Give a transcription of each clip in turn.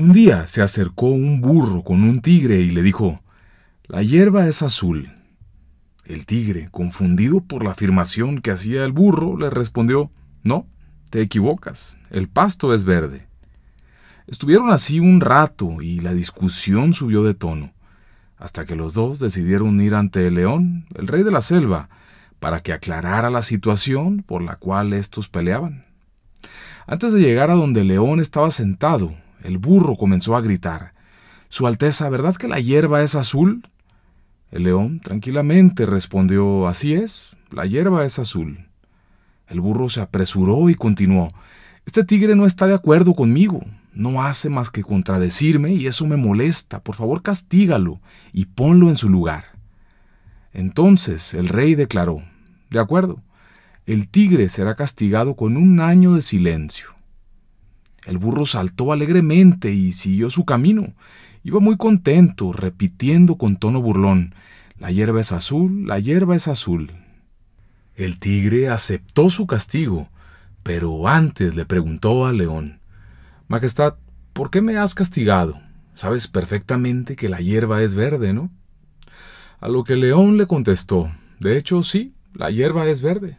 Un día se acercó un burro con un tigre y le dijo, La hierba es azul. El tigre, confundido por la afirmación que hacía el burro, le respondió, No, te equivocas, el pasto es verde. Estuvieron así un rato y la discusión subió de tono, hasta que los dos decidieron ir ante el león, el rey de la selva, para que aclarara la situación por la cual estos peleaban. Antes de llegar a donde el león estaba sentado, el burro comenzó a gritar. Su Alteza, ¿verdad que la hierba es azul? El león tranquilamente respondió, Así es, la hierba es azul. El burro se apresuró y continuó, Este tigre no está de acuerdo conmigo, no hace más que contradecirme y eso me molesta, por favor castígalo y ponlo en su lugar. Entonces el rey declaró, De acuerdo, el tigre será castigado con un año de silencio. El burro saltó alegremente y siguió su camino. Iba muy contento, repitiendo con tono burlón La hierba es azul, la hierba es azul. El tigre aceptó su castigo, pero antes le preguntó al león Majestad, ¿por qué me has castigado? Sabes perfectamente que la hierba es verde, ¿no? A lo que el león le contestó De hecho, sí, la hierba es verde.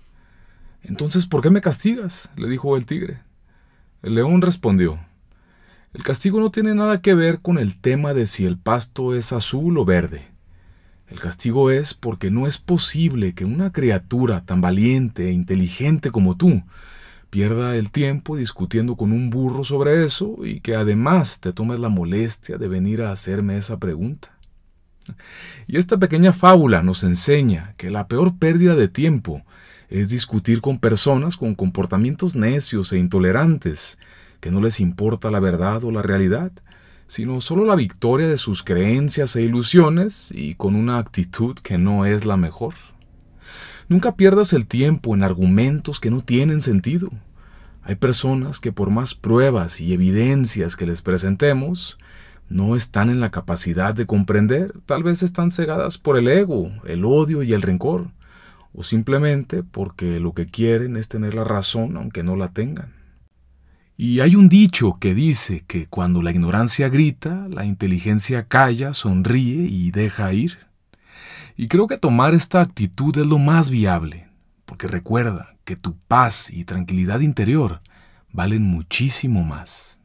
Entonces, ¿por qué me castigas? le dijo el tigre. El león respondió, El castigo no tiene nada que ver con el tema de si el pasto es azul o verde. El castigo es porque no es posible que una criatura tan valiente e inteligente como tú pierda el tiempo discutiendo con un burro sobre eso y que además te tomes la molestia de venir a hacerme esa pregunta. Y esta pequeña fábula nos enseña que la peor pérdida de tiempo es discutir con personas con comportamientos necios e intolerantes, que no les importa la verdad o la realidad, sino solo la victoria de sus creencias e ilusiones y con una actitud que no es la mejor. Nunca pierdas el tiempo en argumentos que no tienen sentido. Hay personas que por más pruebas y evidencias que les presentemos, no están en la capacidad de comprender, tal vez están cegadas por el ego, el odio y el rencor, o simplemente porque lo que quieren es tener la razón aunque no la tengan. Y hay un dicho que dice que cuando la ignorancia grita, la inteligencia calla, sonríe y deja ir. Y creo que tomar esta actitud es lo más viable, porque recuerda que tu paz y tranquilidad interior valen muchísimo más.